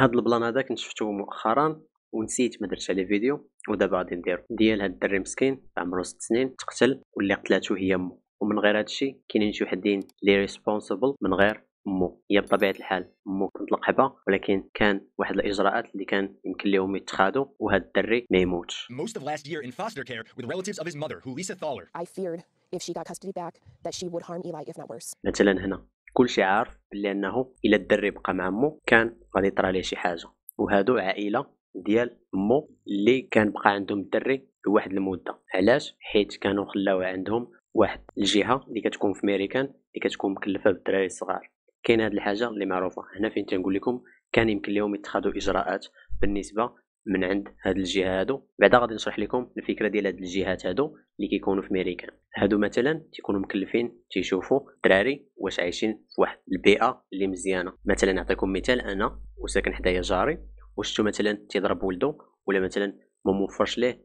هاد البلان هذا كنت شفته مؤخرا ونسيت ما درت عليه فيديو ودابا غادي نديرو ديال هاد الدري مسكين عمرو ست سنين تقتل واللي قتلاتو هي مو ومن غير هادشي كاينين شي وحدين لي ريسبونسبل من غير مو هي بطبيعه الحال مو كانت لقبه ولكن كان واحد الاجراءات اللي كان يمكن لهم يتخاذوا وهذا الدري ما يموتش most of last year in foster care with relatives of his mother who Lisa I feared if she got custody back that she would harm Eli if not worse مثلا هنا كلشي عارف بلي انه الا الدري بقى مع مو كان غادي يطرى ليه شي حاجه وهادو عائله ديال مو اللي كان بقى عندهم الدري لواحد المده علاش حيت كانوا خلاوه عندهم واحد الجهه اللي كتكون في ميريكان اللي كتكون مكلفه بالدراري الصغار كاين هذه الحاجه اللي معروفه هنا فين تنقول لكم كان يمكن لهم يتخذوا اجراءات بالنسبه من عند هاد الجهه هادو بعدا غادي نشرح لكم الفكره ديال هاد الجهات هادو اللي كيكونوا في ميريكان هادو مثلا تيكونوا مكلفين تيشوفوا الدراري واش عايشين في واحد البيئه اللي مزيانه مثلا نعطيكم مثال انا وساكن حدايا جاري وشتو مثلا تيضرب ولدو ولا مثلا ما موفرش ليه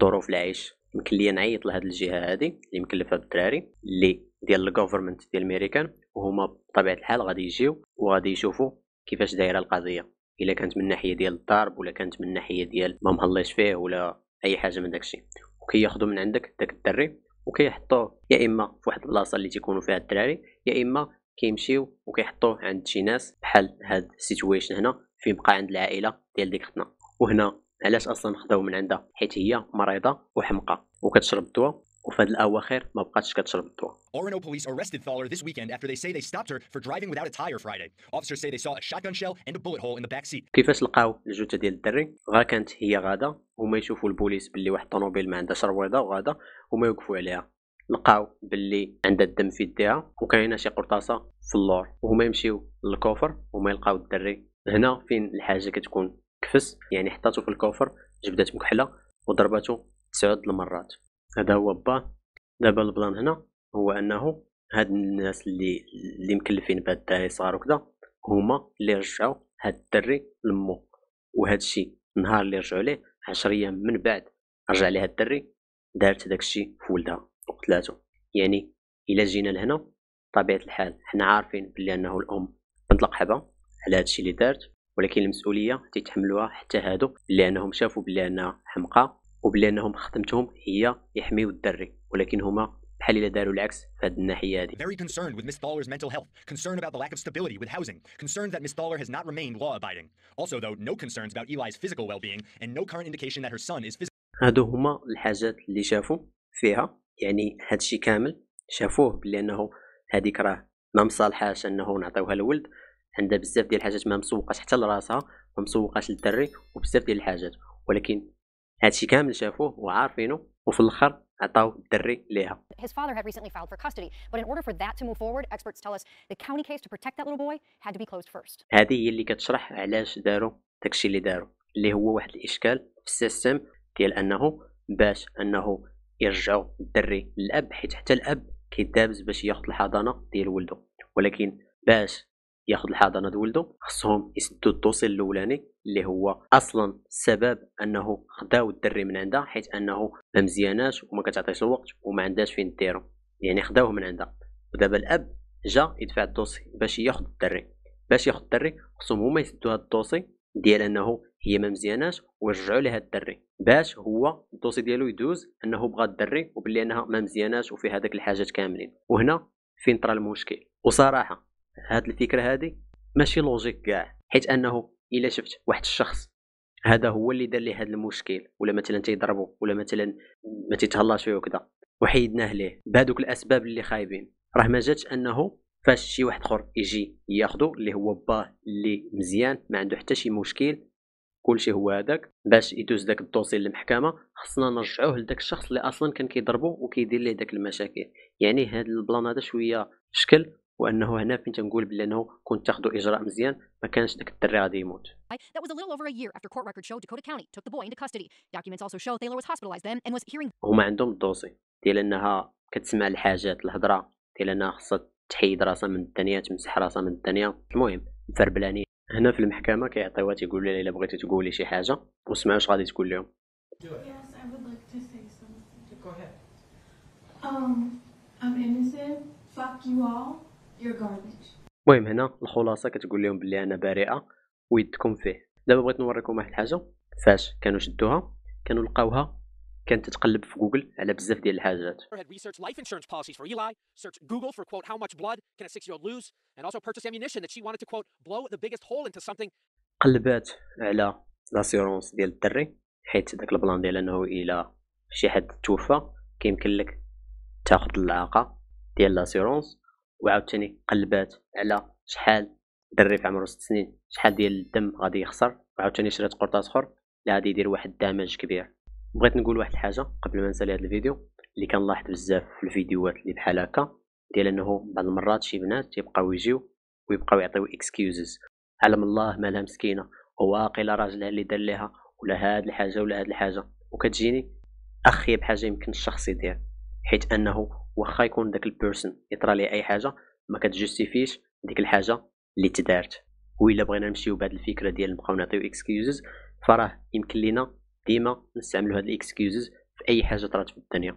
ظروف العيش يمكن ليا نعيط لهاد الجهه هادي اللي مكلفه بالدراري اللي ديال الجوفرمنت ديال ميريكان وهما بطبيعه الحال غادي يجيو وغادي يشوفوا كيفاش دايره القضيه الا كانت من ناحيه ديال الضرب ولا كانت من ناحيه ديال ما مهلاش فيه ولا اي حاجه من داكشي وكياخذوا من عندك داك الدري وكيحطوه يا اما في واحد البلاصه اللي تيكونوا فيها الدراري يا اما كيمشيو وكيحطوه عند شي ناس بحال هاد السيتويشن هنا فين بقى عند العائله ديال ديك خطنا وهنا علاش اصلا خداو من عندها حيت هي مريضه وحمقى وكتشرب الدواء وفي هذه الاواخر ما بقاتش كتشرب الضوء Orono police arrested Thaler this weekend after they say they stopped her for driving without a tire Friday. Officers say they saw a shotgun shell and a bullet hole in the back seat. كيفاش لقاو الجثه ديال الدري؟ غا كانت هي غادا وما يشوفوا البوليس باللي واحد الطوموبيل ما عندهاش رويضه وغادا وما يوقفوا عليها لقاو باللي عندها الدم في يديها وكاينه شي قرطاسه في اللور وهما يمشيو للكوفر وما يلقاو الدري هنا فين الحاجه كتكون كفس يعني حطاتو في الكوفر جبدات مكحله وضرباتو تسعود المرات هذا هو با دابا البلان هنا هو انه هاد الناس اللي اللي مكلفين بهاد الدراري صغار وكذا هما اللي رجعوا هاد الدري لمو وهذا الشيء النهار اللي رجعوا ليه 10 ايام من بعد رجع ليه هاد الدري دارت داك الشيء في ولدها وقتلاتو يعني الا جينا لهنا طبيعه الحال حنا عارفين بلي انه الام تنطلق حبا على هاد الشيء اللي دارت ولكن المسؤوليه تيتحملوها حتى هادو لانهم شافوا بلي انها حمقه انهم خدمتهم هي يحميو الدري ولكن هما بحال الا داروا العكس في هذه الناحيه هذه very concerned with miss dollar's mental health concerned about the lack of stability with housing concerned that miss dollar has not remained law abiding also though no concerns about eli's physical well-being and no current indication that her son is هادو هما الحاجات اللي شافوا فيها يعني هادشي كامل شافوه بلانه هذيك راه ما مصالحاش انه نعطيوها للولد عندها بزاف ديال الحاجات ما مسوقاش حتى لراسها ما مسوقاش للدري وبزاف ديال الحاجات ولكن هادشي كامل شافوه وعارفينه وفي الاخر عطاو الدري ليها His father had recently filed for custody, but in order for that to move forward, experts tell us the county case to protect that little boy had to be closed first. هذه هي اللي كتشرح علاش داروا داكشي اللي داروا اللي هو واحد الاشكال في السيستم ديال انه باش انه يرجعوا الدري للاب حيت حتى الاب كيدابز باش ياخذ الحضانه ديال ولده ولكن باش ياخذ الحضانه ديال ولده خصهم يسدوا التوصيل الاولاني اللي هو اصلا السبب انه خداو الدري من عندها حيت انه ما مزياناش وما كتعطيش الوقت وما عندهاش فين ديرو يعني خداوه من عندها ودابا الاب جا يدفع الدوسي باش ياخذ الدري باش ياخذ الدري خصهم هما يسدوا هاد الدوسي ديال انه هي ما مزياناش ويرجعوا لها الدري باش هو الدوسي ديالو يدوز انه بغى الدري وبلي انها ما مزياناش وفي هذاك الحاجات كاملين وهنا فين طرا المشكل وصراحه هاد الفكره هذه ماشي لوجيك كاع حيت انه الا شفت واحد الشخص هذا هو اللي دار لي هذا المشكل ولا مثلا تيضربو ولا مثلا ما تيتهلاش فيه وكذا وحيدناه ليه بهذوك الاسباب اللي خايبين راه ما جاتش انه فاش شي واحد اخر يجي ياخذو اللي هو باه اللي مزيان ما عنده حتى شي مشكل كلشي هو هذاك باش يدوز داك الدوسي للمحكمه خصنا نرجعوه لداك الشخص اللي اصلا كان كيضربو وكيدير ليه داك المشاكل يعني هاد البلان هذا شويه شكل وانه هنا فين تنقول بلي انه كنت تاخذوا اجراء مزيان ما كانش داك الدري غادي يموت That was a little over a year after court records showed Dakota County took the boy into custody. Documents also show was hospitalized then and was hearing هما عندهم الدوسي ديال انها كتسمع الحاجات الهضره ديال انها خاصها تحيد راسها من الدنيا تمسح راسها من الدنيا المهم مفربلانين هنا في المحكمه كيعطيوها تيقول لها الا بغيتي تقولي شي حاجه وسمعوا واش غادي تقول لهم Um, I'm innocent. Fuck you all. المهم هنا الخلاصه كتقول لهم بلي انا بريئه ويدكم فيه دابا بغيت نوريكم واحد الحاجه فاش كانوا شدوها كانوا لقاوها كانت تتقلب في جوجل على بزاف ديال الحاجات قلبات على لاسيورونس ديال الدري حيت داك البلان ديال انه الى شي حد توفى كيمكن لك تاخذ العاقه ديال لاسيورونس وعاوتاني قلبات على شحال دري في عمره ست سنين شحال ديال الدم غادي يخسر وعاوتاني شريت قرطاس اخر اللي غادي يدير واحد الدمج كبير بغيت نقول واحد الحاجه قبل ما نسالي هذا الفيديو اللي كنلاحظ بزاف في الفيديوهات اللي بحال هكا ديال انه بعض المرات شي بنات تيبقاو يجيو ويبقاو يعطيو اكسكيوزز علم الله مالها مسكينه واقيلا راجلها اللي دار ليها ولا هاد الحاجه ولا هاد الحاجه وكتجيني اخيب بحاجه يمكن الشخص يدير حيت انه واخا يكون داك البيرسون يطرى ليه اي حاجه ما كتجوستيفيش ديك الحاجه اللي تدارت ويلا بغينا نمشيو بهاد الفكره ديال نبقاو نعطيو اكسكيوزز فراه يمكن لينا ديما نستعملو هاد الاكسكيوزز في اي حاجه طرات في الدنيا